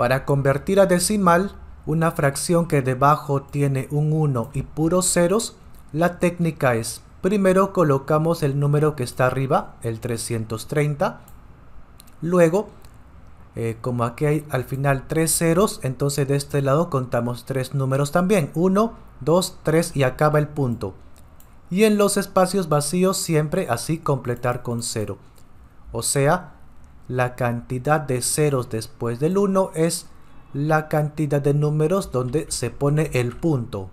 para convertir a decimal una fracción que debajo tiene un 1 y puros ceros, la técnica es, primero colocamos el número que está arriba, el 330, luego, eh, como aquí hay al final tres ceros, entonces de este lado contamos tres números también, 1, 2, 3 y acaba el punto. Y en los espacios vacíos siempre así completar con 0. O sea, la cantidad de ceros después del 1 es la cantidad de números donde se pone el punto.